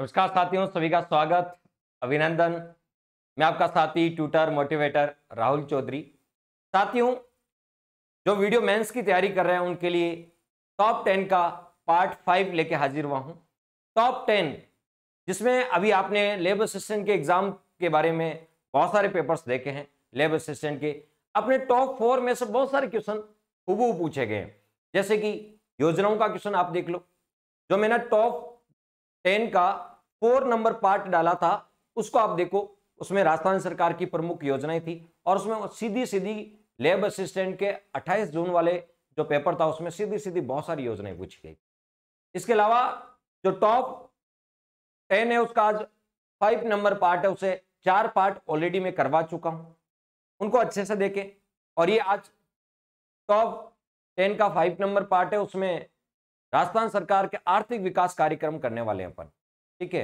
नमस्कार साथियों सभी का स्वागत अभिनंदन मैं आपका साथी ट्यूटर मोटिवेटर राहुल चौधरी साथियों जो वीडियो मेंस की तैयारी कर रहे हैं उनके लिए टॉप टेन का पार्ट फाइव लेके हाजिर हुआ हूँ टॉप टेन जिसमें अभी आपने लेबर असिस्टेंट के एग्जाम के बारे में बहुत सारे पेपर्स देखे हैं लेबर असिस्टेंट के अपने टॉप फोर में से बहुत सारे क्वेश्चन हुबू पूछे गए जैसे कि योजनाओं का क्वेश्चन आप देख लो जो मैंने टॉप टेन का फोर नंबर पार्ट डाला था उसको आप देखो उसमें राजस्थान सरकार की प्रमुख योजनाएं थी और उसमें सीधी सीधी लेब असिस्टेंट के 28 जून वाले जो पेपर था उसमें सीधी सीधी बहुत सारी योजनाएं पूछी गई इसके अलावा जो टॉप टेन है उसका आज फाइव नंबर पार्ट है उसे चार पार्ट ऑलरेडी मैं करवा चुका हूं उनको अच्छे से देखें और ये आज टॉप टेन का फाइव नंबर पार्ट है उसमें राजस्थान सरकार के आर्थिक विकास कार्यक्रम करने वाले हैं अपन ठीक है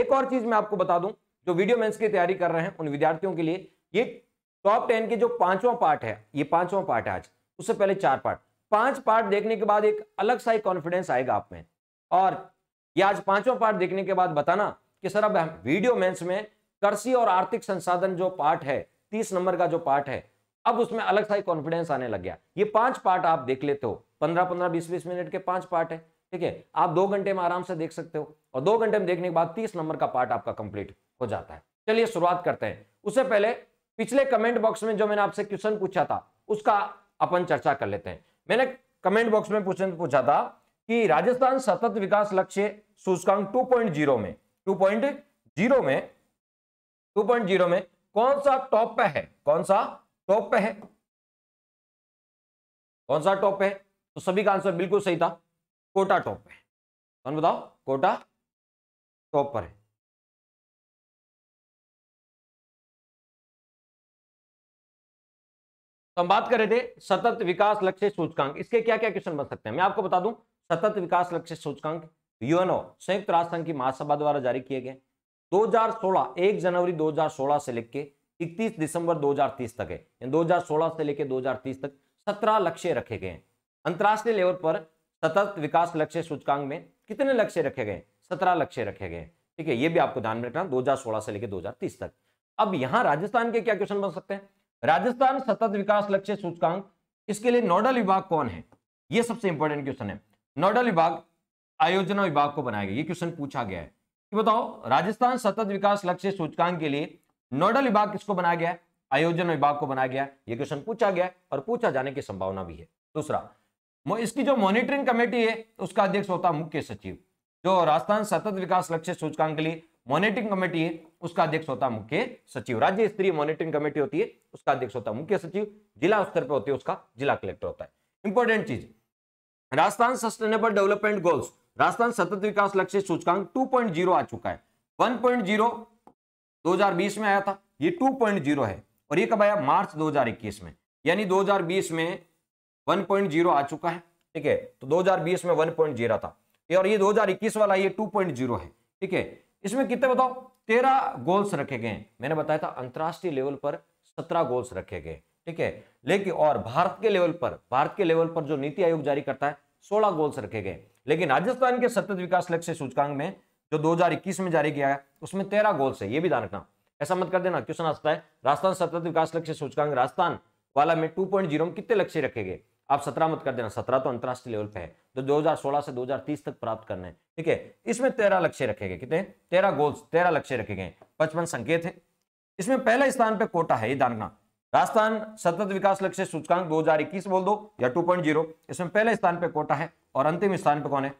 एक और चीज मैं आपको बता दूं जो वीडियो मेंस की तैयारी कर रहे हैं उन विद्यार्थियों के लिए ये टॉप टेन के जो पांचवा पार्ट है ये पांचवा पार्ट है आज उससे पहले चार पार्ट पांच पार्ट देखने के बाद एक अलग सा ही कॉन्फिडेंस आएगा आप में और ये आज पांचवा पार्ट देखने के बाद बताना कि सर अब हम वीडियो मेंस में कृषि और आर्थिक संसाधन जो पार्ट है तीस नंबर का जो पार्ट है अब उसमें अलग सा ही कॉन्फिडेंस आने लग गया ये पांच पार्ट आप देख लेते हो पंद्रह पंद्रह बीस बीस मिनट के पांच पार्ट है ठीक है आप दो घंटे में आराम से देख सकते हो और दो घंटे में देखने के बाद तीस नंबर का पार्ट आपका कंप्लीट हो जाता है चलिए शुरुआत करते हैं उससे पहले पिछले कमेंट बॉक्स में जो मैंने आपसे क्वेश्चन पूछा था उसका अपन चर्चा कर लेते हैं मैंने कमेंट बॉक्स में क्वेश्चन पूछा था कि राजस्थान सतत विकास लक्ष्य सूचकांक 2.0 में 2.0 में 2.0 में कौन सा टॉप पे है कौन सा टॉप पे है कौन सा टॉप पे है तो सभी का आंसर बिल्कुल सही था कोटा टॉप पे कौन तो बताओ कोटा टॉप पर है तो हम बात कर रहे थे सतत विकास लक्ष्य सूचकांक इसके क्या क्या क्वेश्चन बन सकते हैं मैं आपको बता दूं सतत विकास लक्ष्य सूचकांक यूएनओ संयुक्त राष्ट्र संघ की महासभा द्वारा जारी किए गए 2016 1 जनवरी 2016 से लेकर 31 दिसंबर 2030 तक है 2016 से लेकर 2030 तक 17 लक्ष्य रखे गए हैं अंतरराष्ट्रीय लेवल पर सतत विकास लक्ष्य सूचकांक में कितने लक्ष्य रखे गए सत्रह लक्ष्य रखे गए ठीक है ये भी आपको ध्यान में रखना सोलह से लेकर दो हजार तीस तक अब यहां राजस्थान के क्या क्वेश्चन बन सकते हैं राजस्थान सतत विकास लक्ष्य सूचकांक इसके लिए नोडल विभाग कौन है यह सबसे इंपॉर्टेंट क्वेश्चन है नोडल विभाग आयोजना विभाग को बनाया गया ये क्वेश्चन पूछा गया है कि बताओ राजस्थान सतत विकास लक्ष्य सूचकांक के लिए नोडल विभाग किसको बनाया गया आयोजन विभाग को बनाया गया यह क्वेश्चन पूछा गया है और पूछा जाने की संभावना भी है दूसरा इसकी जो मॉनिटरिंग कमेटी है उसका अध्यक्ष होता मुख्य सचिव जो राजस्थान सतत विकास लक्ष्य सूचकांक के लिए मॉनिटरिंग कमेटी है उसका अध्यक्ष होता मुख्य सचिव राज्य स्तरीय मॉनिटरिंग कमेटी होती है उसका अध्यक्ष होता मुख्य सचिव जिला स्तर पर होती है उसका जिला कलेक्टर होता है इंपॉर्टेंट चीज Rajasthan sustainable development goals Rajasthan सतत विकास लक्ष्य सूचकांक 2.0 आ चुका है 1.0 2020 में आया था ये 2.0 है और ये कब आया मार्च 2021 में यानी 2020 में 1.0 आ चुका है ठीक है तो 2020 में 1.0 था और ये 2021 वाला ये 2.0 है ठीक है इसमें कितने बताओ तेरह गोल्स रखे गए मैंने बताया था अंतरराष्ट्रीय लेवल पर सत्रह गोल्स रखे गए ठीक है लेकिन और भारत के लेवल पर भारत के लेवल पर जो नीति आयोग जारी करता है सोलह गोल्स रखे गए लेकिन राजस्थान के सतत विकास लक्ष्य सूचकांक में जो 2021 में जारी किया है उसमें तेरह गोल्स है ये भी ध्यान रखना ऐसा मत कर देना क्वेश्चन आता है राजस्थान सतत विकास लक्ष्य सूचकांक राजस्थान वाला में 2.0 में कितने लक्ष्य रखे गए आप सत्रह मत कर देना सत्रह तो अंतरराष्ट्रीय लेवल पे है तो 2016 से 2030 तक प्राप्त करना है ठीक है इसमें तेरह लक्ष्य रखे गए कितने तेरह गोल्स तेरह लक्ष्य रखे गए पचपन संकेत है इसमें पहला स्थान पे कोटा है ये दानना राजस्थान सतत विकास लक्ष्य सूचकांक 2021 बोल दो या 2.0 इसमें पहले स्थान पे कोटा है और अंतिम स्थान पे कौन है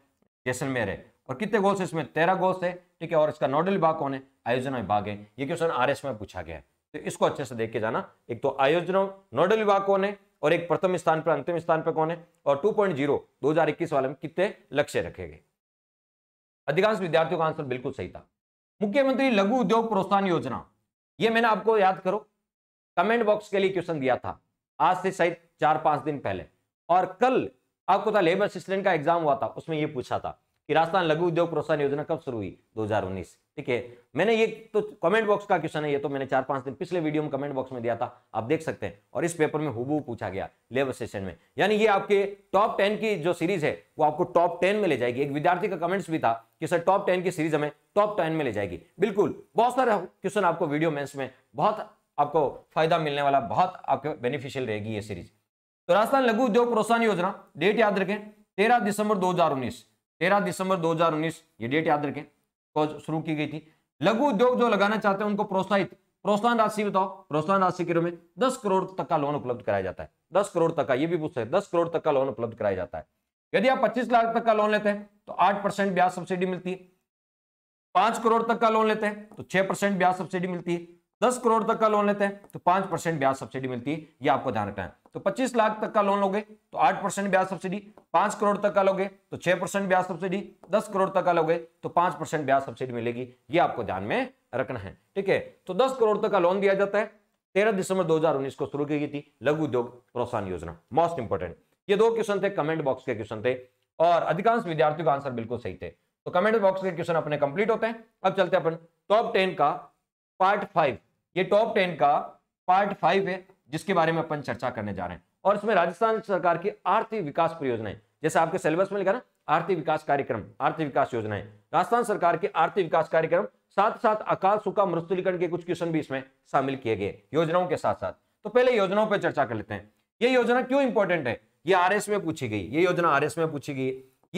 जैसलमेर है और कितने गोल्स इसमें तेरह गोल्स है ठीक है और इसका नोडल विभाग कौन है आयोजन विभाग है ये क्वेश्चन आर में पूछा गया है तो इसको अच्छे से देख के जाना एक तो आयोजन नोडल विभाग कौन है और एक प्रथम स्थान पर अंतिम स्थान पर कौन है और 2.0 2021 वाले में कितने लक्ष्य रखे गए अधिकांश विद्यार्थियों का आंसर बिल्कुल सही था मुख्यमंत्री लघु उद्योग प्रोत्साहन योजना ये मैंने आपको याद करो कमेंट बॉक्स के लिए क्वेश्चन दिया था आज से शायद चार पांच दिन पहले और कल आपको था लेबर असिस्टेंट का एग्जाम हुआ था उसमें यह पूछा था कि राजस्थान लघु उद्योग प्रोत्साहन योजना कब शुरू हुई दो ठीक है मैंने ये तो कमेंट बॉक्स का क्वेश्चन है ये तो मैंने चार पांच दिन पिछले वीडियो में कमेंट बॉक्स में दिया था आप देख सकते हैं और इस पेपर में हुबू पूछा गया लेबर सेशन में यानी ये आपके टॉप टेन की जो सीरीज है वो आपको टॉप टेन में ले जाएगी एक विद्यार्थी का कमेंट्स भी था कि सर टॉप टेन की सीरीज हमें टॉप टेन में ले जाएगी बिल्कुल बहुत सारे क्वेश्चन आपको वीडियो मेन्स में बहुत आपको फायदा मिलने वाला बहुत आपके बेनिफिशियल रहेगी ये सीरीज तो राजस्थान लघु उद्योग प्रोत्साहन योजना डेट याद रखें तेरह दिसंबर 2019 13 दिसंबर 2019 ये डेट याद रखें शुरू की गई थी लघु उद्योग जो लगाना चाहते हैं उनको प्रोत्साहित प्रोत्साहन राशि बताओ प्रोत्साहन राशि के रूप में दस करोड़ तक का लोन उपलब्ध कराया जाता है दस करोड़ तक का ये भी पूछते हैं दस करोड़ तक का लोन उपलब्ध कराया जाता है यदि आप पच्चीस लाख तक का लोन लेते हैं तो आठ परसेंट ब्याज सब्सिडी मिलती है पांच करोड़ तक का लोन लेते हैं तो छह परसेंट ब्याज सब्सिडी मिलती है दस करोड़ तक का लोन लेते हैं तो पांच परसेंट ब्याज सब्सिडी मिलती है ये आपको ध्यान रखना है तो पच्चीस लाख तक का लोन लोगे तो आठ परसेंट ब्याज सब्सिडी पांच करोड़ तक का लोगे तो छह परसेंट ब्याज सब्सिडी दस करोड़ तक का लोगे तो पांच परसेंट ब्याज सब्सिडी मिलेगी ये आपको ध्यान में रखना है ठीक है तो दस करोड़ तक का लोन दिया जाता है तेरह दिसंबर दो को शुरू की गई थी लघु उद्योग प्रोत्साहन योजना मोस्ट इंपोर्टेंट ये दो क्वेश्चन थे कमेंट बॉक्स के क्वेश्चन थे और अधिकांश विद्यार्थियों का आंसर बिल्कुल सही थे तो कमेंट बॉक्स के क्वेश्चन अपने कंप्लीट होते हैं अब चलते अपन टॉप टेन का पार्ट फाइव ये टॉप टेन का पार्ट फाइव है जिसके बारे में अपन चर्चा करने जा रहे हैं और इसमें राजस्थान सरकार की आर्थिक विकास परियोजनाएं जैसे आपके सिलेबस में लिखा ना आर्थिक विकास कार्यक्रम आर्थिक विकास योजनाएं राजस्थान सरकार के आर्थिक विकास कार्यक्रम साथ साथ अकाल सुखा मृतुलीकरण के कुछ क्वेश्चन भी इसमें शामिल किए गए योजनाओं के साथ साथ तो पहले योजनाओं पर चर्चा कर लेते हैं ये योजना क्यों इंपॉर्टेंट है ये आरएस में पूछी गई ये योजना आरएस में पूछी गई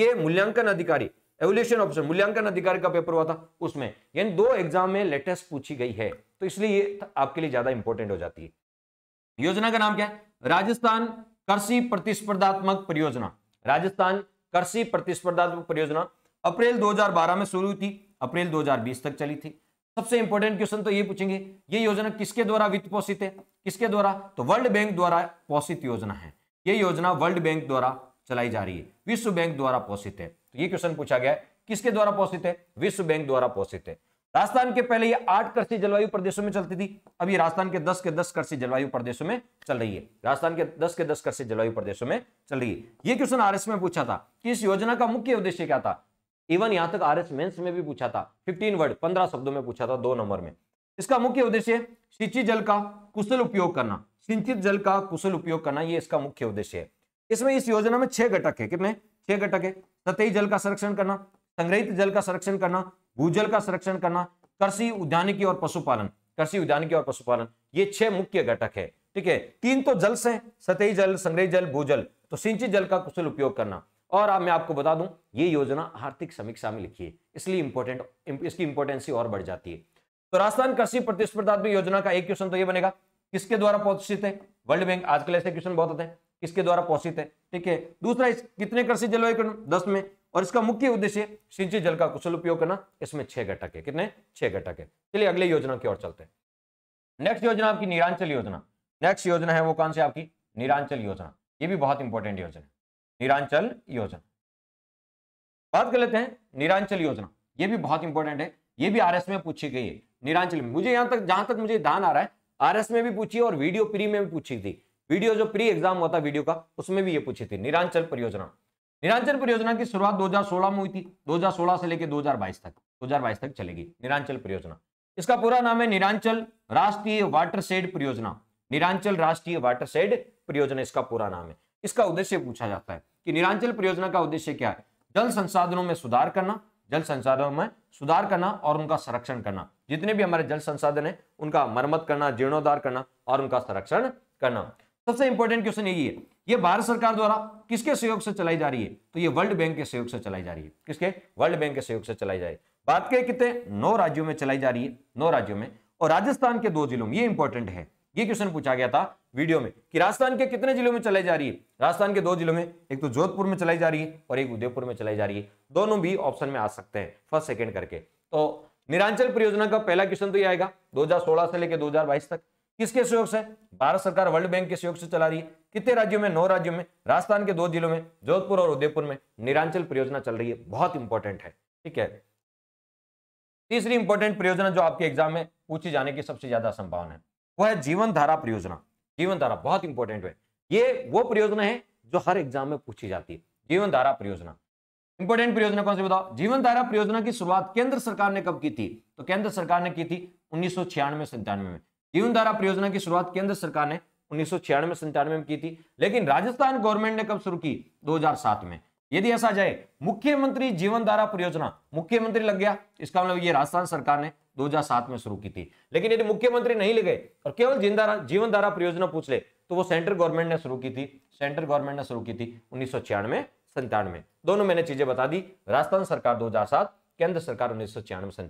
ये मूल्यांकन अधिकारी एवोल्यूशन ऑप्शन मूल्यांकन अधिकार का पेपर हुआ था उसमें यानी दो एग्जाम में लेटेस्ट पूछी गई है तो इसलिए ये आपके लिए ज्यादा इंपॉर्टेंट हो जाती है योजना का नाम क्या है राजस्थान कृषि प्रतिस्पर्धात्मक परियोजना राजस्थान कृषि प्रतिस्पर्धात्मक परियोजना अप्रैल 2012 में शुरू हुई थी अप्रैल 2020 तक चली थी सबसे इंपॉर्टेंट क्वेश्चन तो ये पूछेंगे ये योजना किसके द्वारा वित्त पोषित है किसके द्वारा तो वर्ल्ड बैंक द्वारा पोषित योजना है ये योजना वर्ल्ड बैंक द्वारा चलाई जा रही है विश्व बैंक द्वारा पोषित है तो ये क्वेश्चन पूछा गया है किसके द्वारा पोषित है विश्व बैंक द्वारा पोषित है राजस्थान के पहले ये आठ कृषि जलवायु प्रदेशों में चलती थी अब ये राजस्थान के दस के दस कृषि जलवायु प्रदेशों में चल रही है राजस्थान के दस के दस कृषि जलवायु प्रदेशों में चल रही है ये क्वेश्चन आरएस में पूछा था कि इस योजना का मुख्य उद्देश्य क्या था इवन यहां तक आरएस मेंस में भी पूछा था फिफ्टीन वर्ड पंद्रह शब्दों में पूछा था दो नंबर में इसका मुख्य उद्देश्य सिंचित जल का कुशल उपयोग करना सिंचित जल का कुशल उपयोग करना ये इसका मुख्य उद्देश्य है इसमें इस योजना में छह घटक है कितने छह घटक है सतही जल का संरक्षण करना संग्रहित जल का संरक्षण करना भूजल का संरक्षण करना कृषि उद्यानिकी और पशुपालन कृषि उद्यानिकी और पशुपालन ये छह मुख्य घटक है ठीक है तीन तो जल से सतही जल संग्रहित जल भूजल तो सिंचित जल का कुशल उपयोग करना और आप मैं आपको बता दूं ये योजना आर्थिक समीक्षा में लिखी है इसलिए इंपॉर्टेंट इसकी इंपोर्टेंसी और बढ़ जाती है तो राजस्थान कृषि प्रतिस्पर्धात्मक योजना का एक क्वेश्चन तो ये बनेगा किसके द्वारा पोषित है वर्ल्ड बैंक आजकल ऐसे क्वेश्चन बहुत होते हैं किसके द्वारा पोषित है ठीक है दूसरा कितने कृषि जलवायु खंड दस में और इसका मुख्य उद्देश्य सिंचित जल का कुशल उपयोग करना इसमें छह घटक है कितने छह घटक है चलिए अगले योजना की ओर चलते हैं नेक्स्ट योजना आपकी निरांचल योजना नेक्स्ट योजना है वो कौन सी आपकी निरांचल योजना ये भी बहुत इंपॉर्टेंट योजना है निरांचल योजना बात कर लेते हैं निरांचल योजना ये भी बहुत इंपॉर्टेंट है ये भी आरएस में पूछी गई है निरांचल मुझे यहां तक जहां तक मुझे ध्यान आ रहा है आरएस में भी पूछी और वीडियो प्री में भी पूछी थी वीडियो जो प्री एग्जाम हुआ था वीडियो का उसमें भी ये पूछी थी निरांचल परियोजना निरांचल परियोजना की शुरुआत 2016 में हुई थी 2016 से लेकर 2022 तक 2022 तक चलेगी निरांचल परियोजना इसका पूरा नाम है निरांचल राष्ट्रीय वाटर सेड परियोजना निरांचल राष्ट्रीय वाटर सेड परियोजना इसका पूरा नाम है इसका उद्देश्य पूछा जाता है कि निरांचल परियोजना का उद्देश्य क्या है जल संसाधनों में सुधार करना जल संसाधनों में सुधार करना और उनका संरक्षण करना जितने भी हमारे जल संसाधन है उनका मरम्मत करना जीर्णोद्धार करना और उनका संरक्षण करना सबसे इंपॉर्टेंट क्वेश्चन यही है ये भारत सरकार द्वारा किसके सहयोग से चलाई जा रही है तो ये वर्ल्ड बैंक के सहयोग से चलाई जा रही है किसके वर्ल्ड बैंक के सहयोग से चलाई जा रही है बात करें कितने नौ राज्यों में चलाई जा रही है नौ राज्यों में और राजस्थान के दो जिलों में ये इंपॉर्टेंट है ये क्वेश्चन पूछा गया था वीडियो में कि राजस्थान के कितने जिलों में चलाई जा रही है राजस्थान के दो जिलों में एक तो जोधपुर में चलाई जा रही है और एक उदयपुर में चलाई जा रही है दोनों भी ऑप्शन में आ सकते हैं फर्स्ट सेकेंड करके तो निरांचल परियोजना का पहला क्वेश्चन तो ये आएगा 2016 से लेकर 2022 तक किसके सहयोग से भारत सरकार वर्ल्ड बैंक के सहयोग से चला रही है कितने राज्यों में नौ राज्यों में राजस्थान के दो जिलों में जोधपुर और उदयपुर में निरांचल परियोजना चल रही है बहुत इंपॉर्टेंट है ठीक है तीसरी इंपॉर्टेंट परियोजना जो आपके एग्जाम में पूछी जाने की सबसे ज्यादा संभावना है वह है जीवन धारा परियोजना जीवन धारा बहुत इंपॉर्टेंट है ये वो परियोजना है जो हर एग्जाम में पूछी जाती है जीवन धारा परियोजना इंपोर्टेंट परियोजना कौन सी बताओ जीवन धारा परियोजना की शुरुआत केंद्र सरकार ने कब की थी तो केंद्र सरकार ने की थी उन्नीस सौ छियानवे में जीवनधारा परियोजना की शुरुआत केंद्र सरकार ने उन्नीस सौ में की थी लेकिन राजस्थान गवर्नमेंट ने कब शुरू की 2007 में यदि ऐसा जाए मुख्यमंत्री धारा परियोजना मुख्यमंत्री लग गया इसका मतलब ये राजस्थान सरकार ने 2007 में शुरू की थी लेकिन यदि मुख्यमंत्री नहीं लगे और केवल जीवन जीवनधारा परियोजना पूछ ले तो वो सेंट्रल गवर्नमेंट ने शुरू की थी सेंट्रल गवर्नमेंट ने शुरू की थी उन्नीस सौ दोनों मैंने चीजें बता दी राजस्थान सरकार दो केंद्र सरकार उन्नीस सौ छियानवे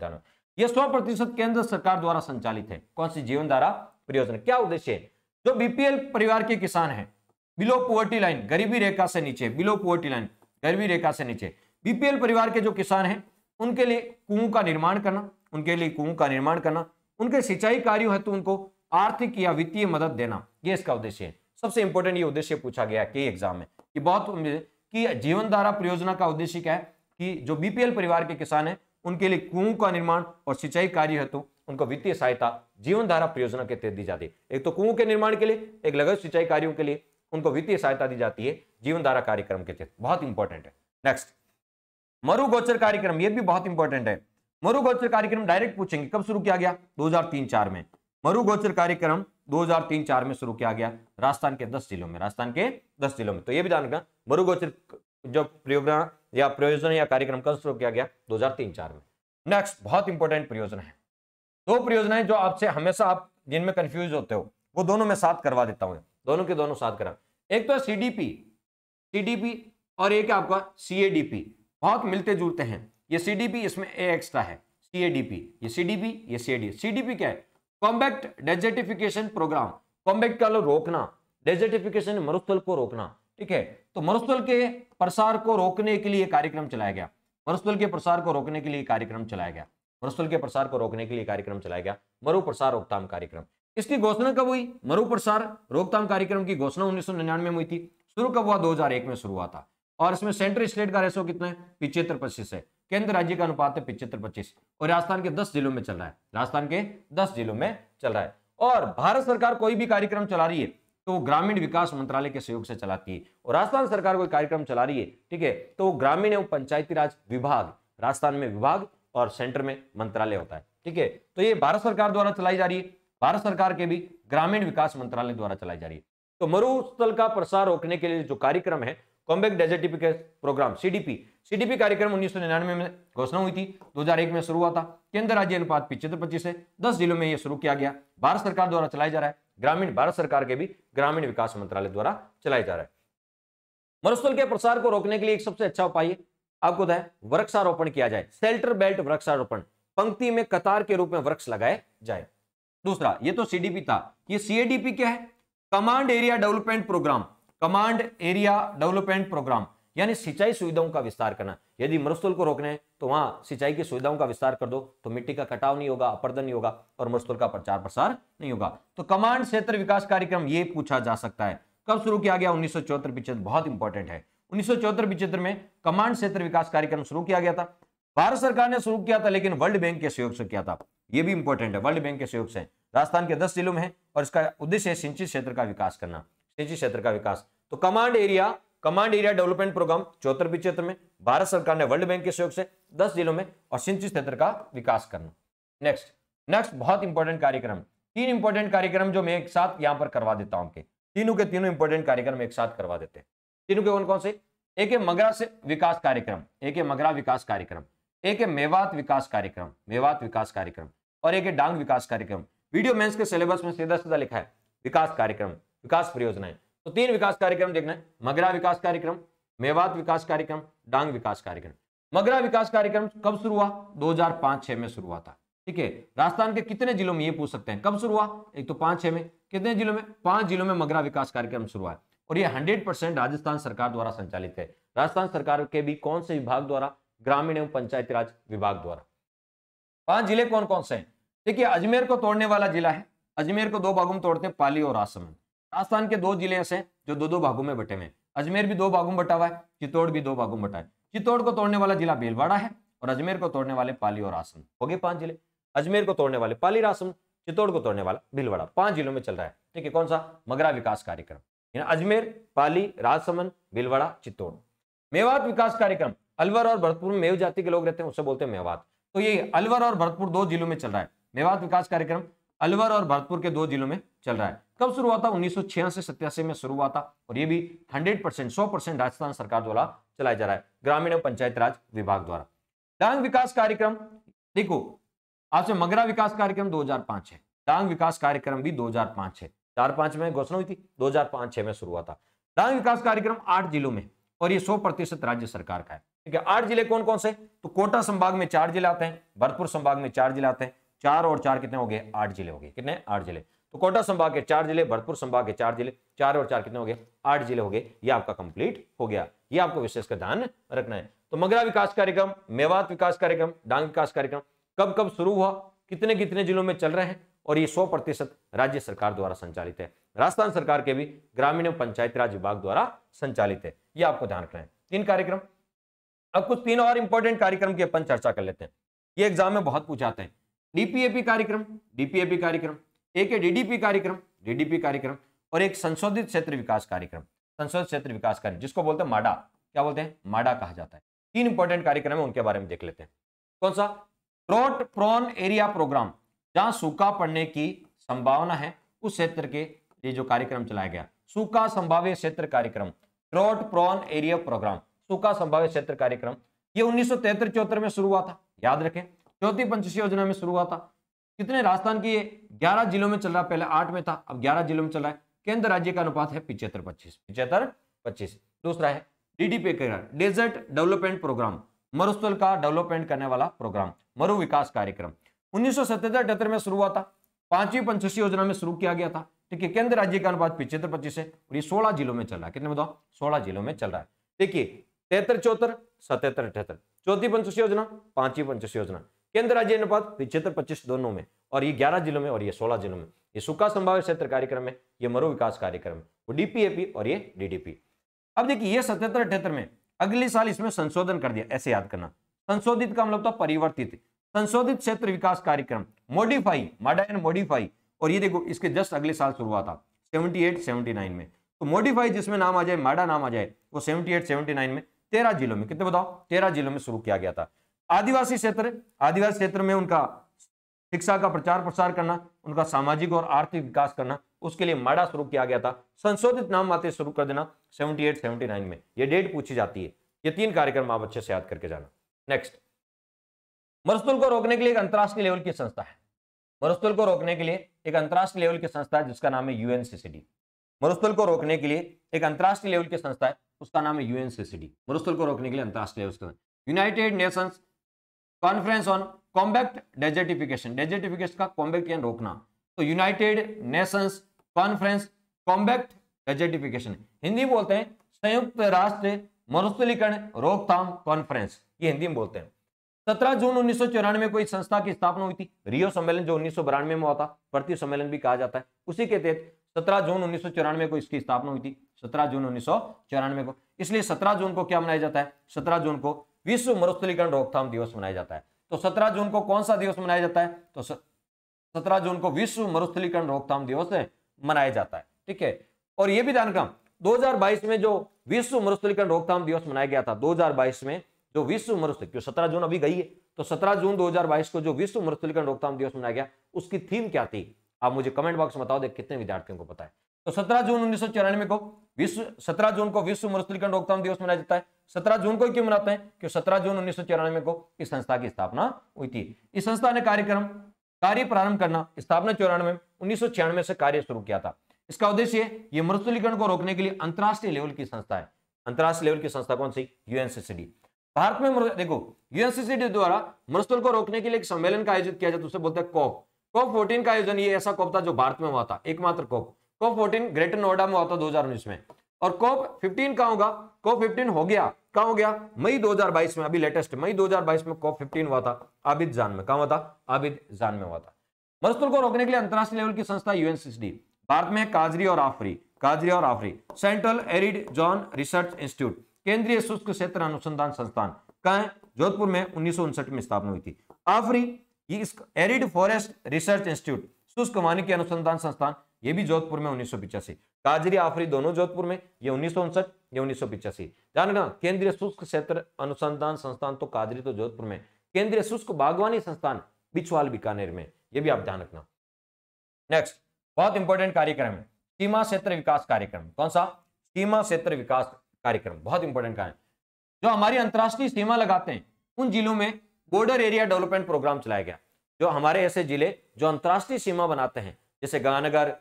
यह सौ प्रतिशत केंद्र सरकार द्वारा संचालित है कौन सी जीवन धारा परियोजना क्या उद्देश्य है जो बीपीएल परिवार के किसान है बिलो पुअर्टी लाइन गरीबी रेखा से नीचे बिलो पुअर्टी लाइन गरीबी रेखा से नीचे बीपीएल परिवार के जो किसान है उनके लिए कुओं का निर्माण करना उनके लिए कुओं का निर्माण करना उनके सिंचाई कार्यों हेतु उनको आर्थिक या वित्तीय मदद देना यह इसका उद्देश्य है सबसे इंपोर्टेंट ये उद्देश्य पूछा गया कि एग्जाम में कि बहुत कि जीवन धारा परियोजना का उद्देश्य क्या है कि जो बीपीएल परिवार के किसान है उनके लिए कुओं का निर्माण और सिंचाई कार्य हेतु तो उनको वित्तीय सहायता जीवन धारा परियोजना के तहत दी जाती है एक तो कुओं के निर्माण के लिए एक लगत सिंचाई कार्यों के लिए उनको वित्तीय सहायता दी जाती है जीवन धारा कार्यक्रम के तहत बहुत इंपॉर्टेंट है नेक्स्ट मरुगोचर कार्यक्रम यह भी बहुत इंपॉर्टेंट है मरुगोचर कार्यक्रम डायरेक्ट पूछेंगे कब शुरू किया गया दो हजार में मरुगोचर कार्यक्रम 2003-4 में शुरू किया गया राजस्थान के 10 जिलों में राजस्थान के 10 जिलों में तो यह भी जान रखना मरुगोचर जो प्रोग्राम या प्रयोजन या कार्यक्रम कब शुरू किया गया दो हजार में नेक्स्ट बहुत इंपॉर्टेंट प्रयोजन है दो प्रयोजन है जो आपसे हमेशा आप जिनमें कंफ्यूज होते हो वो दोनों में साथ करवा देता हूँ दोनों के दोनों साथ करा एक तो है सीडीपी सीडीपी और एक आपका सीएडीपी बहुत मिलते जुलते हैं ये सीडीपी इसमें ए एक्स्ट्रा है सीएडीपी ये सीडीपी ये सीएडी सीडीपी क्या है कॉम्बैक्ट डेजर्टिफिकेशन प्रोग्राम कॉम्बैक्ट का लो रोकना डेजर्टिफिकेशन मरुस्थल को रोकना ठीक है तो मरुस्थल के प्रसार को रोकने के लिए कार्यक्रम चलाया गया मरुस्थल के प्रसार को रोकने के लिए कार्यक्रम चलाया गया मरुस्थल के प्रसार को रोकने के लिए कार्यक्रम चलाया गया मरु प्रसार रोकथाम कार्यक्रम इसकी घोषणा कब हुई मरु प्रसार रोकथाम कार्यक्रम की घोषणा उन्नीस में हुई थी शुरू कब हुआ दो में शुरू हुआ था और इसमें सेंट्रल स्टेट का रेशो कितना है पिछहत्तर पच्चीस है केंद्र राज्य का अनुपात है पिछहत्तर पच्चीस और राजस्थान के दस जिलों में चल रहा है राजस्थान के दस जिलों में चल रहा है और भारत सरकार कोई भी कार्यक्रम चला रही है तो ग्रामीण विकास मंत्रालय के सहयोग से चलाती है और राजस्थान सरकार कोई कार्यक्रम चला रही है ठीक है तो ग्रामीण एवं पंचायती राज विभाग राजस्थान में विभाग और सेंटर में मंत्रालय होता है ठीक है तो ये भारत सरकार द्वारा चलाई जा रही है भारत सरकार के भी ग्रामीण विकास मंत्रालय द्वारा चलाई जा रही है तो मरुस्थल का प्रसार रोकने के लिए जो कार्यक्रम है combat desert programme CDP CDP कार्यक्रम उन्नीस में घोषणा हुई थी 2001 में शुरू हुआ था केंद्र राज्य अनुपात पिछहत्तर पच्चीस है दस जिलों में यह शुरू किया गया भारत सरकार द्वारा चलाया जा रहा है ग्रामीण भारत सरकार के भी ग्रामीण विकास मंत्रालय द्वारा चलाया जा रहा है मरुस्थल के प्रसार को रोकने के लिए एक सबसे अच्छा उपाय आपको बताए वृक्षारोपण किया जाए सेल्टर बेल्ट वृक्षारोपण पंक्ति में कतार के रूप में वृक्ष लगाए जाए दूसरा ये तो सीडीपी था ये सीएडीपी क्या है command area development programme command area development programme यानी सिंचाई सुविधाओं का विस्तार करना यदि मरुस्थल को रोकने तो वहां सिंचाई की सुविधाओं का विस्तार कर दो तो मिट्टी का कटाव नहीं होगा अपर्दन नहीं होगा और मरुस्थल का प्रचार प्रसार नहीं होगा तो कमांड क्षेत्र विकास कार्यक्रम ये पूछा जा सकता है कब शुरू किया गया उन्नीस सौ बहुत इंपॉर्टेंट है उन्नीस सौ में कमांड क्षेत्र विकास कार्यक्रम शुरू किया गया था भारत सरकार ने शुरू किया था लेकिन वर्ल्ड बैंक के सहयोग से किया था यह भी इंपॉर्टेंट है वर्ल्ड बैंक के सहयोग से राजस्थान के दस जिलों में और इसका उद्देश्य है सिंचित क्षेत्र का विकास करना सिंचित क्षेत्र का विकास तो command area command area development programme चौहत्तर क्षेत्र में भारत सरकार ने वर्ल्ड बैंक के सहयोग से दस जिलों में और सिंचित क्षेत्र का विकास करना नेक्स्ट नेक्स्ट बहुत इंपॉर्टेंट कार्यक्रम तीन इंपॉर्टेंट कार्यक्रम जो मैं एक साथ यहाँ पर करवा देता हूँ तीनों के तीनों इंपॉर्टेंट कार्यक्रम एक साथ करवा देते हैं तीनों के कौन कौन से एक है मगरा से विकास कार्यक्रम एक है मगरा विकास कार्यक्रम एक है मेवात विकास कार्यक्रम मेवात विकास कार्यक्रम और एक है डांग विकास कार्यक्रम वीडियो मेंस के सिलेबस में सीधा सीधा लिखा है विकास कार्यक्रम विकास परियोजनाएं तो तीन विकास कार्यक्रम देखना है मगरा विकास कार्यक्रम मेवात विकास कार्यक्रम डांग विकास कार्यक्रम मगरा विकास कार्यक्रम कब शुरू हुआ दो हजार में शुरू हुआ था ठीक है राजस्थान के कितने जिलों में ये पूछ सकते हैं कब शुरू हुआ एक तो पांच छह में कितने जिलों में पांच जिलों में मगरा विकास कार्यक्रम शुरू हुआ और ये हंड्रेड परसेंट राजस्थान सरकार द्वारा संचालित है राजस्थान सरकार के भी कौन से विभाग द्वारा ग्रामीण एवं पंचायती राज विभाग द्वारा पांच जिले कौन कौन से हैं देखिए अजमेर को तोड़ने वाला जिला है अजमेर को दो भागों में तोड़ते हैं पाली और राजसमंद राजस्थान के दो जिले ऐसे जो दो दो भागों में बटे हुए हैं अजमेर भी दो भागों में बटा हुआ है चित्तौड़ भी दो भागों में बटा है चित्तौड़ को तोड़ने वाला जिला भीलवाड़ा है और अजमेर को तोड़ने वाले पाली और आसम हो गए पांच जिले अजमेर को तोड़ने वाले पाली रासम चित्तौड़ को तोड़ने वाला भीलवाड़ा पांच जिलों में चल रहा है ठीक है कौन सा मगरा विकास कार्यक्रम अजमेर पाली राजसमंद भीलवाड़ा चित्तौड़ मेवात विकास कार्यक्रम अलवर और भरतपुर में मेव जाति के लोग रहते हैं उसे बोलते हैं मेवात तो ये अलवर और भरतपुर दो जिलों में चल रहा है मेवात विकास कार्यक्रम अलवर और भरतपुर के दो जिलों में चल रहा है कब शुरू हुआ था उन्नीस सौ छियासी में शुरू हुआ था और ये भी हंड्रेड परसेंट सौ परसेंट राजस्थान सरकार द्वारा चलाया जा रहा है ग्रामीण एवं पंचायत राज विभाग द्वारा डांग विकास कार्यक्रम देखो आपसे मगरा विकास कार्यक्रम 2005 है डांग विकास कार्यक्रम भी 2005 है चार पांच में घोषणा हुई थी दो हजार में शुरू हुआ था डांग विकास कार्यक्रम आठ जिलों में और ये सौ प्रतिशत राज्य सरकार का है ठीक है आठ जिले कौन कौन से तो कोटा संभाग में चार जिले आते हैं भरतपुर संभाग में चार जिले आते हैं चार और चार कितने हो गए आठ जिले हो गए कितने आठ जिले तो कोटा संभाग के चार जिले भरतपुर संभाग के चार जिले चार और चार कितने हो गए आठ जिले हो गए ये आपका कंप्लीट हो गया ये आपको विशेष का ध्यान रखना है तो मगरा विकास कार्यक्रम मेवात विकास कार्यक्रम डांग विकास कार्यक्रम कब कब शुरू हुआ कितने कितने जिलों में चल रहे हैं और ये सौ प्रतिशत राज्य सरकार द्वारा संचालित है राजस्थान सरकार के भी ग्रामीण एवं पंचायत राज विभाग द्वारा संचालित है ये आपको ध्यान रखना है तीन कार्यक्रम अब कुछ तीन और इंपॉर्टेंट कार्यक्रम की अपन चर्चा कर लेते हैं ये एग्जाम में बहुत पूछाते हैं डीपीएपी कार्यक्रम डीपीएपी कार्यक्रम एक है डीडीपी कार्यक्रम डीडीपी कार्यक्रम और एक संशोधित क्षेत्र विकास कार्यक्रम संशोधित क्षेत्र विकास कार्यक्रम जिसको बोलते हैं माडा क्या बोलते हैं माडा कहा जाता है तीन इंपॉर्टेंट कार्यक्रम है उनके बारे में देख लेते हैं कौन सा ट्रोट प्रोन एरिया प्रोग्राम जहां सूखा पड़ने की संभावना है उस क्षेत्र के ये जो कार्यक्रम चलाया गया सूखा संभाव्य क्षेत्र कार्यक्रम ट्रोट प्रोन एरिया प्रोग्राम सूखा संभाव्य क्षेत्र कार्यक्रम ये उन्नीस सौ में शुरू हुआ था याद रखें चौथी पंचशी योजना में शुरू हुआ था कितने राजस्थान की है ग्यारह जिलों में चल रहा पहले आठ में था अब ग्यारह जिलों में चल रहा है केंद्र राज्य का अनुपात है पिछहत्तर पच्चीस पिछहत्तर पच्चीस दूसरा है डीडीपी डेजर्ट डेवलपमेंट प्रोग्राम मरुस्थल का डेवलपमेंट करने वाला प्रोग्राम मरु विकास कार्यक्रम उन्नीस सौ में शुरू हुआ था पांचवी पंचसी योजना में शुरू किया गया था ठीक है केंद्र राज्य का अनुपात पिछहत्तर पच्चीस है और ये सोलह जिलों में चल रहा है कितने बताओ सोलह जिलों में चल रहा है देखिए तेहत्तर चौहत्तर सतहत्तर अठहत्तर चौथी पंचसी योजना पांचवी पंचसी योजना केंद्र राज्य अनुपात पिछहत्तर पच्चीस दोनों में और ये ग्यारह जिलों में और ये सोलह जिलों में ये सुखा संभाव्य क्षेत्र कार्यक्रम है ये मरु विकास कार्यक्रम वो डीपीएपी और ये डीडीपी अब देखिए ये सतहत्तर अठहत्तर में अगले साल इसमें संशोधन कर दिया ऐसे याद करना संशोधित का मतलब था तो परिवर्तित संशोधित क्षेत्र विकास कार्यक्रम मॉडिफाई माडायन मॉडिफाई और ये देखो इसके जस्ट अगले साल शुरू हुआ था 78 79 में तो मॉडिफाई जिसमें नाम आ जाए माडा नाम आ जाए वो 78 79 में तेरह जिलों में कितने बताओ तेरह जिलों में शुरू किया गया था आदिवासी क्षेत्र आदिवासी क्षेत्र में उनका शिक्षा का प्रचार प्रसार करना उनका सामाजिक और आर्थिक विकास करना उसके लिए माडा शुरू किया गया था संशोधित नाम माते शुरू कर देना 78 79 में ये डेट पूछी जाती है ये तीन कार्यक्रम आप अच्छे से याद करके जाना नेक्स्ट मरुस्थल को रोकने के लिए एक अंतर्राष्ट्रीय लेवल की संस्था है मरुस्थल को रोकने के लिए एक अंतर्राष्ट्रीय लेवल की संस्था है जिसका नाम है यूएनसीसीडी मरुस्थल को रोकने के लिए एक अंतर्राष्ट्रीय लेवल की संस्था है उसका नाम है यूएनसीसीडी मरुस्थल को रोकने के लिए अंतर्राष्ट्रीय United Nations conference on combat desertification desertification का कॉम्बैक्ट यानी रोकना तो United Nations conference combat desertification Hindi बोलते हैं संयुक्त राष्ट्र मरुस्थलीकरण रोकथाम कॉन्फ्रेंस ये हिंदी में बोलते हैं सत्रह जून उन्नीस में कोई संस्था की स्थापना हुई थी रियो सम्मेलन जो उन्नीस में हुआ था प्रति सम्मेलन भी कहा जाता है उसी के तहत सत्रह जून उन्नीस को इसकी स्थापना हुई थी सत्रह जून उन्नीस को इसलिए सत्रह जून को क्या मनाया जाता है सत्रह जून को विश्व मरुस्थलीकरण रोकथाम दिवस मनाया जाता है तो सत्रह जून को कौन सा दिवस मनाया जाता है तो सत्रह जून को विश्व मरुस्थलीकरण रोकथाम दिवस मनाया जाता है ठीक है और यह भी ध्यान रखना दो में जो विश्व मरुस्थलीकरण रोकथाम दिवस मनाया गया था दो में जो विश्व मरुस्थल क्यों सत्रह जून अभी गई है तो 17 जून 2022 को जो विश्व मरुस्थलीकरण रोकथाम दिवस मनाया गया उसकी थीम क्या थी आप मुझे कमेंट बॉक्स में बताओ देख कितने विद्यार्थियों को पता है तो 17 जून उन्नीस को विश्व 17 जून को विश्व मुस्लिकन रोकथाम दिवस मनाया जाता है 17 जून को क्यों मनाते हैं कि 17 जून उन्नीस को इस संस्था की स्थापना हुई थी इस संस्था ने कार्यक्रम कार्य प्रारंभ करना स्थापना चौरानवे उन्नीस से कार्य शुरू किया था इसका उद्देश्य ये मृतुलीकरण को रोकने के लिए अंतर्राष्ट्रीय लेवल की संस्था है अंतर्राष्ट्रीय लेवल की संस्था कौन सी यूएनसीसीडी भारत में देखो यूएनसीसीडी द्वारा मृतुल को रोकने के लिए एक सम्मेलन का आयोजित किया जाता है उसे बोलते हैं कॉप कॉप फोर्टीन का आयोजन ये ऐसा कॉप था जो भारत में हुआ था एकमात्र COP COP fourteen Greater Noida में हुआ था दो में और कोप फिफ्टीन कहा होगा कोप फिफ्टीन हो गया कहा हो गया मई 2022 में अभी लेटेस्ट मई 2022 में कोप 15 हुआ था आबिद जान में कहा हुआ था आबिद जान में हुआ था मरुस्थल को रोकने के लिए अंतरराष्ट्रीय लेवल की संस्था यूएनसीसीडी भारत में काजरी और आफरी काजरी और AFRI central arid zone research institute केंद्रीय शुष्क क्षेत्र अनुसंधान संस्थान कहा है जोधपुर में उन्नीस में स्थापना हुई थी आफरी एरिड फॉरेस्ट रिसर्च इंस्टीट्यूट शुष्क वानिकी अनुसंधान संस्थान ये भी जोधपुर में उन्नीस काजरी आफरी दोनों जोधपुर में ये उन्नीस ये उन्नीस ध्यान रखना केंद्रीय शुष्क क्षेत्र अनुसंधान संस्थान तो काजरी तो जोधपुर में केंद्रीय शुष्क बागवानी संस्थान बिछवाल बीकानेर में ये भी आप ध्यान रखना नेक्स्ट बहुत इंपॉर्टेंट कार्यक्रम है सीमा क्षेत्र विकास कार्यक्रम कौन सा सीमा क्षेत्र विकास कार्यक्रम बहुत इंपॉर्टेंट कार्य जो हमारी अंतर्राष्ट्रीय सीमा लगाते हैं उन जिलों में बॉर्डर एरिया डेवलपमेंट प्रोग्राम चलाया गया जो हमारे ऐसे जिले जो अंतर्राष्ट्रीय सीमा बनाते हैं जैसे गांधनगर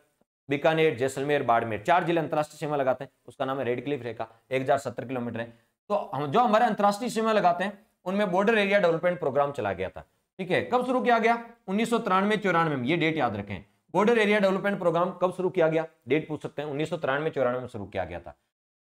बीकानेर जैसलमेर बाड़मेर चार जिले अंतर्राष्ट्रीय सीमा लगाते हैं उसका नाम है रेड क्लिफ रेखा एक किलोमीटर है तो हम जो हमारे अंतर्राष्ट्रीय सीमा लगाते हैं उनमें बॉर्डर एरिया डेवलपमेंट प्रोग्राम चला गया था ठीक है कब शुरू किया गया उन्नीस सौ तिरानवे चौरानवे में ये डेट याद रखें बॉर्डर एरिया डेवलपमेंट प्रोग्राम कब शुरू किया गया डेट पूछ सकते हैं उन्नीस सौ तिरानवे चौरानवे में शुरू किया गया था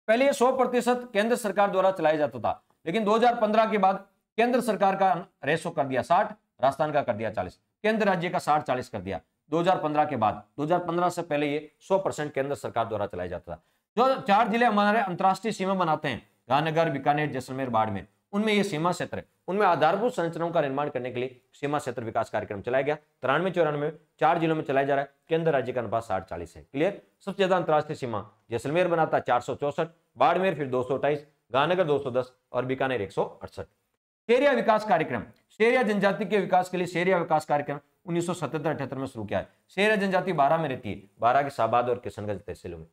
पहले ये सौ प्रतिशत केंद्र सरकार द्वारा चलाया जाता था लेकिन 2015 के बाद केंद्र सरकार का रेसो कर दिया साठ राजस्थान का कर दिया चालीस केंद्र राज्य का साठ चालीस कर दिया 2015 के बाद 2015 से पहले ये 100 परसेंट केंद्र सरकार द्वारा चलाया जाता था जो चार जिले हमारे अंतर्राष्ट्रीय सीमा बनाते हैं गांधीनगर बीकानेर जैसलमेर बाड़मेर उनमें ये सीमा क्षेत्र है उनमें आधारभूत संरचनाओं का निर्माण करने के लिए सीमा क्षेत्र विकास कार्यक्रम चलाया गया तिरानवे चौरानवे चार जिलों में चलाया जा रहा है केंद्र राज्य का अनुपात साठ चालीस है क्लियर सबसे ज्यादा अंतर्राष्ट्रीय सीमा जैसलमेर बनाता चार सौ चौसठ बाड़मेर फिर दो सौ अट्ठाईस गांधीनगर दो सौ दस और बीकानेर एक सौ अड़सठ शहरिया विकास कार्यक्रम शेरिया जनजाति के विकास के लिए शेरिया विकास कार्यक्रम 1977 सौ में शुरू किया है शेर जनजाति बारह में रहती है बारह के शाहबाद और किशनगंज तहसीलों में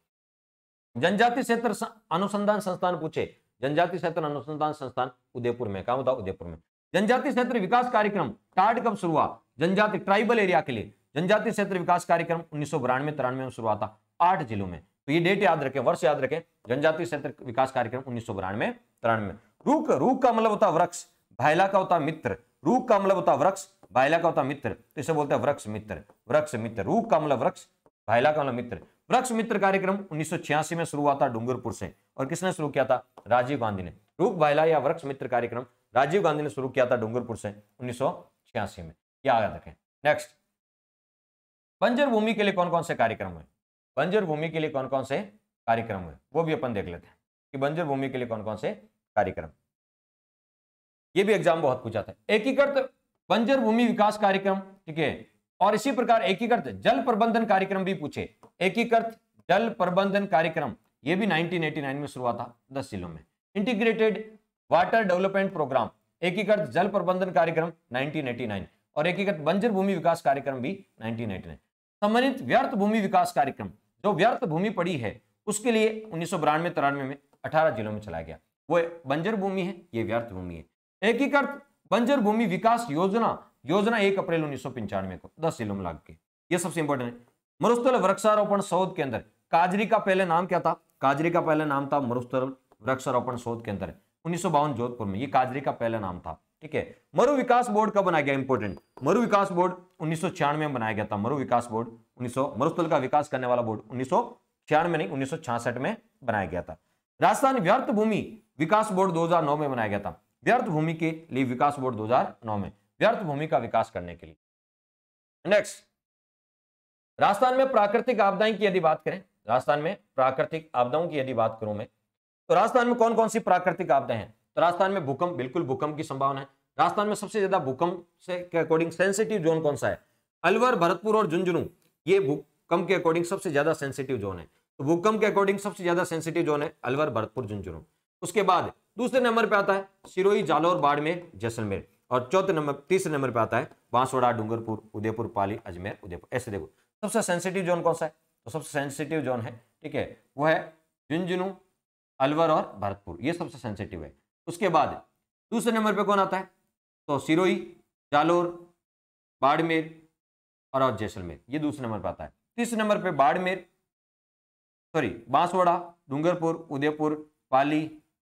जनजाति क्षेत्र अनुसंधान संस्थान पूछे जनजाति क्षेत्र अनुसंधान संस्थान उदयपुर में कहा होता उदयपुर में जनजाति क्षेत्र विकास कार्यक्रम टाट कब शुरू हुआ जनजाति ट्राइबल एरिया के लिए जनजाति क्षेत्र विकास कार्यक्रम उन्नीस सौ बिरानवे तिरानवे में शुरू हुआ था आठ जिलों में तो ये डेट याद रखें वर्ष याद रखें जनजाति क्षेत्र विकास कार्यक्रम उन्नीस सौ बिरानवे तिरानवे रूख रूख का मतलब होता वृक्ष भायला का होता मित्र रूख का मतलब होता वृक्ष भाईला का होता मित्र तो इसे बोलते हैं वृक्ष मित्र वृक्ष मित्र रूप का मतलब वृक्ष भाईला का मतलब मित्र वृक्ष मित्र कार्यक्रम उन्नीस में शुरू हुआ था डूंगरपुर से और किसने शुरू किया था राजीव गांधी ने रूप भाईला या वृक्ष मित्र कार्यक्रम राजीव गांधी ने शुरू किया था डूंगरपुर से उन्नीस में क्या याद रखें नेक्स्ट बंजर भूमि के लिए कौन कौन से कार्यक्रम हुए बंजर भूमि के लिए कौन कौन से कार्यक्रम हुए वो भी अपन देख लेते हैं कि बंजर भूमि के लिए कौन कौन से कार्यक्रम ये भी एग्जाम बहुत पूछा था एकीकृत बंजर भूमि विकास कार्यक्रम ठीक है और इसी प्रकार एकीकृत जल प्रबंधन कार्यक्रम भी पूछे एकीकृत जल प्रबंधन कार्यक्रम ये भी 1989 में शुरू हुआ था दस जिलों में इंटीग्रेटेड वाटर डेवलपमेंट प्रोग्राम एकीकृत जल प्रबंधन कार्यक्रम 1989 और एकीकृत बंजर भूमि विकास कार्यक्रम भी 1989 सम्मानित व्यर्थ भूमि विकास कार्यक्रम जो व्यर्थ भूमि पड़ी है उसके लिए उन्नीस सौ बिरानवे तिरानवे में अठारह जिलों में चलाया गया वो बंजर भूमि है ये व्यर्थ भूमि है एकीकृत बंजर भूमि विकास योजना योजना एक अप्रैल उन्नीस सौ पंचानवे को दस इलम लाग के ये सबसे इंपॉर्टेंट है मरुस्थल वृक्षारोपण शोध के अंदर काजरी का पहले नाम क्या था काजरी का पहले नाम था मरुस्थल वृक्षारोपण शोध के अंदर उन्नीस जोधपुर में ये काजरी का पहला नाम था ठीक है मरु विकास बोर्ड कब बनाया गया इंपोर्टेंट मरु विकास बोर्ड उन्नीस में बनाया गया था मरु विकास बोर्ड उन्नीस मरुस्थल का विकास करने वाला बोर्ड उन्नीस नहीं उन्नीस में बनाया गया था राजस्थान व्यर्थ भूमि विकास बोर्ड 2009 में बनाया गया था व्यर्थ भूमि के लिए विकास बोर्ड 2009 में व्यर्थ भूमि का विकास करने के लिए नेक्स्ट राजस्थान में प्राकृतिक आपदाएं की यदि बात करें राजस्थान में प्राकृतिक आपदाओं की यदि बात करूं मैं तो राजस्थान में कौन कौन सी प्राकृतिक आपदाएं हैं तो राजस्थान में भूकंप बिल्कुल भूकंप की संभावना है राजस्थान में सबसे ज्यादा भूकंप से के अकॉर्डिंग सेंसिटिव जोन कौन सा है अलवर भरतपुर और झुंझुनू ये भूकंप के अकॉर्डिंग सबसे ज्यादा सेंसिटिव जोन है तो भूकंप के अकॉर्डिंग सबसे ज्यादा सेंसिटिव जोन है अलवर भरतपुर झुंझुनू उसके बाद दूसरे नंबर पे आता है सिरोही जालौर बाड़मेर जैसलमेर और चौथे नंबर तीसरे नंबर पे आता है बांसवाड़ा डूंगरपुर उदयपुर पाली अजमेर उदयपुर ऐसे देखो सबसे सेंसिटिव जोन कौन सा है तो सबसे सेंसिटिव जोन है ठीक है वो है झुंझुनू अलवर और भरतपुर ये सबसे सेंसिटिव है उसके बाद दूसरे नंबर पे कौन आता है तो सिरोही जालोर बाड़मेर और जैसलमेर ये दूसरे नंबर पर आता है तीसरे नंबर पर बाड़मेर सॉरी बांसवाड़ा डूंगरपुर उदयपुर पाली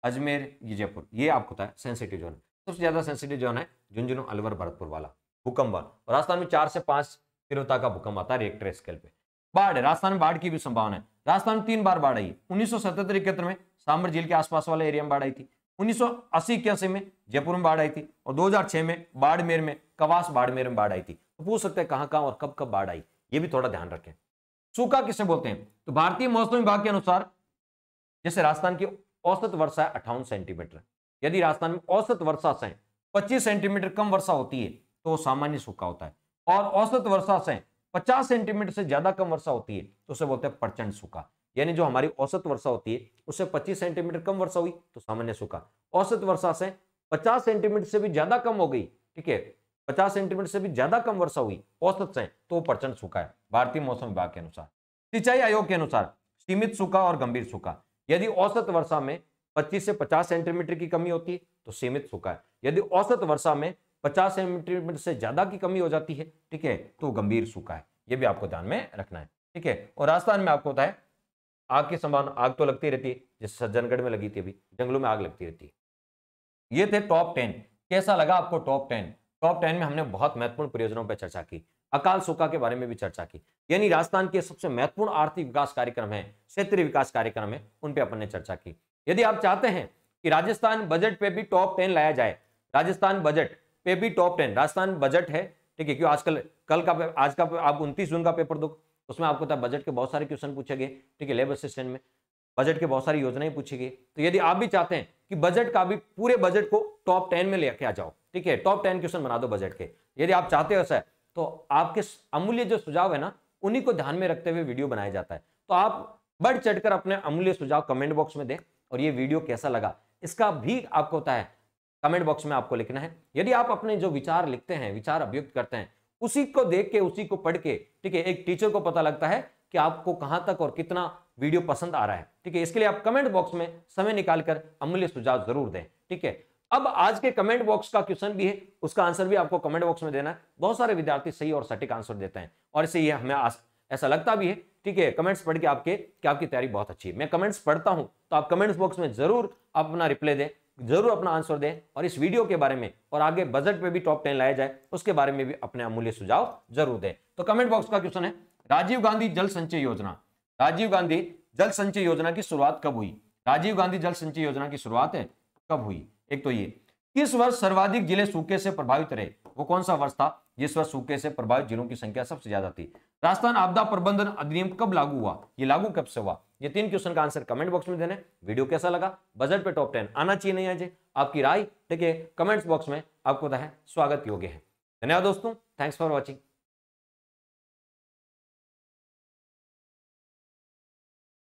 अजमेर ये जयपुर ये आपको पता है सेंसिटिव जोन सबसे ज्यादा सेंसिटिव जोन है झुंझुनू अलवर भरतपुर वाला भूकंप वाला राजस्थान में चार से पांच तीव्रता का भूकंप आता है रेक्टर स्केल पे बाढ़ राजस्थान में बाढ़ की भी संभावना है राजस्थान में तीन बार बाढ़ आई उन्नीस सौ में सांबर झील के आसपास वाले एरिया में बाढ़ आई थी उन्नीस सौ में जयपुर में बाढ़ आई थी और 2006 में बाड़मेर में कवास बाड़मेर में बाढ़ आई थी तो पूछ सकते हैं कहाँ कहाँ और कब कब बाढ़ आई ये भी थोड़ा ध्यान रखें सूखा किसे बोलते हैं तो भारतीय मौसम विभाग के अनुसार जैसे राजस्थान की औसत वर्षा है अट्ठावन सेंटीमीटर यदि राजस्थान में औसत वर्षा से 25 सेंटीमीटर कम वर्षा होती है तो सामान्य सूखा होता है और औसत वर्षा से 50 सेंटीमीटर से ज्यादा कम वर्षा होती है तो उसे बोलते हैं प्रचंड सूखा यानी जो हमारी औसत वर्षा होती है उससे 25 सेंटीमीटर कम वर्षा हुई तो सामान्य सूखा औसत वर्षा से 50 सेंटीमीटर से भी ज्यादा कम हो गई ठीक है 50 सेंटीमीटर से भी ज्यादा कम वर्षा हुई औसत से तो प्रचंड सूखा है भारतीय मौसम विभाग के अनुसार सिंचाई आयोग के अनुसार सीमित सूखा और गंभीर सूखा यदि औसत वर्षा में 25 से 50 सेंटीमीटर की कमी होती है तो सीमित सूखा है यदि औसत वर्षा में 50 सेंटीमीटर से ज्यादा की कमी हो जाती है ठीक है तो गंभीर सूखा है यह भी आपको ध्यान में रखना है ठीक है और राजस्थान में आपको बताया आग की संभावना आग तो लगती रहती है जैसे सज्जनगढ़ में लगी थी अभी जंगलों में आग लगती रहती है ये थे टॉप टेन कैसा लगा आपको टॉप टेन टॉप टेन में हमने बहुत महत्वपूर्ण परियोजनाओं पर चर्चा की अकाल सोका के बारे में भी चर्चा की यानी राजस्थान के सबसे महत्वपूर्ण आर्थिक विकास कार्यक्रम है क्षेत्रीय विकास कार्यक्रम है उन पर अपन ने चर्चा की यदि आप चाहते हैं कि राजस्थान बजट पे भी टॉप टेन लाया जाए राजस्थान बजट पे भी टॉप टेन राजस्थान बजट है ठीक है क्यों आजकल कल का आज का आप उनतीस जून का पेपर दो उसमें आपको था बजट के बहुत सारे क्वेश्चन पूछे गए ठीक है लेबर सिस्टम में बजट के बहुत सारी योजनाएं पूछी गई तो यदि आप भी चाहते हैं कि बजट का भी पूरे बजट को टॉप टेन में लेके आ जाओ ठीक है टॉप टेन क्वेश्चन बना दो बजट के यदि आप चाहते हो सर तो आपके अमूल्य जो सुझाव है ना उन्हीं को ध्यान में रखते हुए वीडियो बनाया जाता है तो आप बढ़ चढ़कर अपने अमूल्य सुझाव कमेंट बॉक्स में दें और ये वीडियो कैसा लगा इसका भी आपको होता है कमेंट बॉक्स में आपको लिखना है यदि आप अपने जो विचार लिखते हैं विचार अभियुक्त करते हैं उसी को देख के उसी को पढ़ के ठीक है एक टीचर को पता लगता है कि आपको कहां तक और कितना वीडियो पसंद आ रहा है ठीक है इसके लिए आप कमेंट बॉक्स में समय निकालकर अमूल्य सुझाव जरूर दें ठीक है अब आज के कमेंट बॉक्स का क्वेश्चन भी है उसका आंसर भी आपको कमेंट बॉक्स में देना है बहुत सारे विद्यार्थी सही और सटीक आंसर देते हैं और इसे ये हमें ऐसा लगता भी है ठीक है कमेंट्स पढ़ के आपके कि आपकी तैयारी बहुत अच्छी है मैं कमेंट्स पढ़ता हूं तो आप कमेंट्स बॉक्स में जरूर आप अपना रिप्लाई दें जरूर अपना आंसर दें और इस वीडियो के बारे में और आगे बजट पर भी टॉप टेन लाया जाए उसके बारे में भी अपने अमूल्य सुझाव जरूर दें तो कमेंट बॉक्स का क्वेश्चन है राजीव गांधी जल संचय योजना राजीव गांधी जल संचय योजना की शुरुआत कब हुई राजीव गांधी जल संचय योजना की शुरुआत है कब हुई एक तो ये किस वर्ष सर्वाधिक जिले सूखे से प्रभावित रहे वो कौन सा वर्ष था जिस वर्ष सूखे से प्रभावित जिलों की संख्या सबसे ज्यादा थी राजस्थान आपदा प्रबंधन अधिनियम कब लागू हुआ ये लागू कब से हुआ ये तीन क्वेश्चन का आंसर कमेंट बॉक्स में देने वीडियो कैसा लगा बजट पे टॉप टेन आना चाहिए नहीं आज आपकी राय ठीक है कमेंट्स बॉक्स में आपको बताए तो स्वागत योग्य है धन्यवाद दोस्तों थैंक्स फॉर वॉचिंग